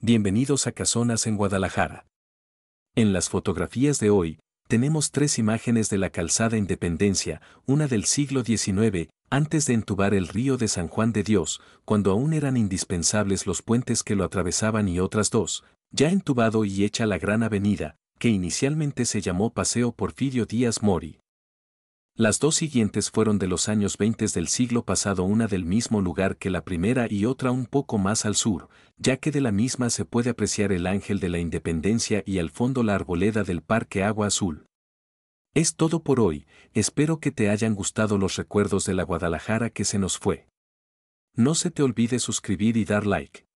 Bienvenidos a Casonas en Guadalajara. En las fotografías de hoy, tenemos tres imágenes de la calzada Independencia, una del siglo XIX, antes de entubar el río de San Juan de Dios, cuando aún eran indispensables los puentes que lo atravesaban y otras dos, ya entubado y hecha la gran avenida, que inicialmente se llamó Paseo Porfirio Díaz Mori. Las dos siguientes fueron de los años 20 del siglo pasado, una del mismo lugar que la primera y otra un poco más al sur, ya que de la misma se puede apreciar el Ángel de la Independencia y al fondo la arboleda del Parque Agua Azul. Es todo por hoy, espero que te hayan gustado los recuerdos de la Guadalajara que se nos fue. No se te olvide suscribir y dar like.